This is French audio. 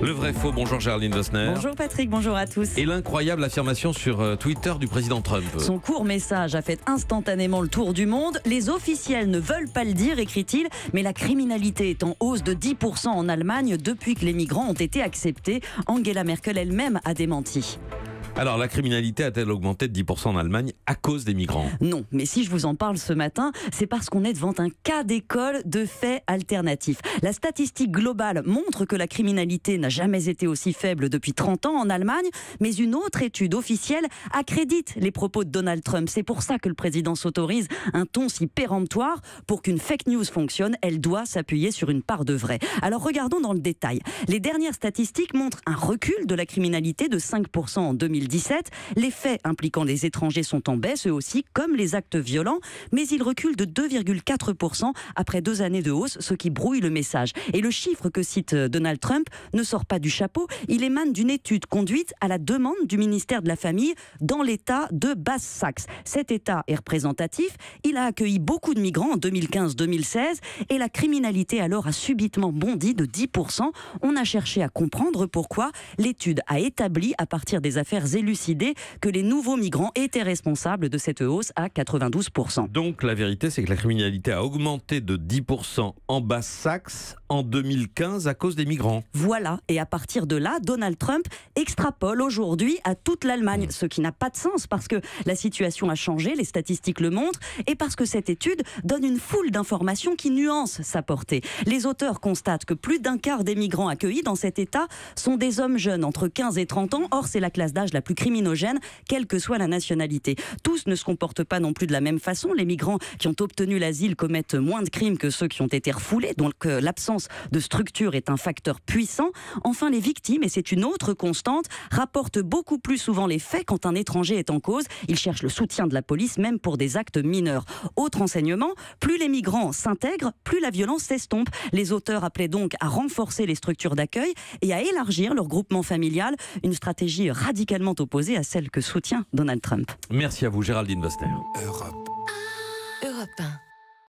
Le vrai faux, bonjour Géraldine Vosner. Bonjour Patrick, bonjour à tous. Et l'incroyable affirmation sur euh, Twitter du président Trump. Son court message a fait instantanément le tour du monde. Les officiels ne veulent pas le dire, écrit-il, mais la criminalité est en hausse de 10% en Allemagne depuis que les migrants ont été acceptés. Angela Merkel elle-même a démenti. Alors, la criminalité a-t-elle augmenté de 10% en Allemagne à cause des migrants Non, mais si je vous en parle ce matin, c'est parce qu'on est devant un cas d'école de faits alternatifs. La statistique globale montre que la criminalité n'a jamais été aussi faible depuis 30 ans en Allemagne, mais une autre étude officielle accrédite les propos de Donald Trump. C'est pour ça que le président s'autorise un ton si péremptoire. Pour qu'une fake news fonctionne, elle doit s'appuyer sur une part de vrai. Alors regardons dans le détail. Les dernières statistiques montrent un recul de la criminalité de 5% en 2020 les faits impliquant des étrangers sont en baisse, eux aussi, comme les actes violents, mais ils reculent de 2,4% après deux années de hausse, ce qui brouille le message. Et le chiffre que cite euh, Donald Trump ne sort pas du chapeau, il émane d'une étude conduite à la demande du ministère de la Famille dans l'État de Basse-Saxe. Cet État est représentatif, il a accueilli beaucoup de migrants en 2015-2016 et la criminalité alors a subitement bondi de 10%. On a cherché à comprendre pourquoi l'étude a établi à partir des affaires élucider que les nouveaux migrants étaient responsables de cette hausse à 92%. Donc la vérité, c'est que la criminalité a augmenté de 10% en Basse-Saxe en 2015 à cause des migrants. Voilà, et à partir de là, Donald Trump extrapole aujourd'hui à toute l'Allemagne, mm. ce qui n'a pas de sens parce que la situation a changé, les statistiques le montrent, et parce que cette étude donne une foule d'informations qui nuancent sa portée. Les auteurs constatent que plus d'un quart des migrants accueillis dans cet État sont des hommes jeunes entre 15 et 30 ans, or c'est la classe d'âge la plus criminogène, quelle que soit la nationalité. Tous ne se comportent pas non plus de la même façon, les migrants qui ont obtenu l'asile commettent moins de crimes que ceux qui ont été refoulés, donc euh, l'absence de structure est un facteur puissant. Enfin, les victimes, et c'est une autre constante, rapportent beaucoup plus souvent les faits quand un étranger est en cause. Ils cherchent le soutien de la police, même pour des actes mineurs. Autre enseignement, plus les migrants s'intègrent, plus la violence s'estompe. Les auteurs appelaient donc à renforcer les structures d'accueil et à élargir leur groupement familial, une stratégie radicalement opposée à celle que soutient Donald Trump. Merci à vous, Géraldine Voster.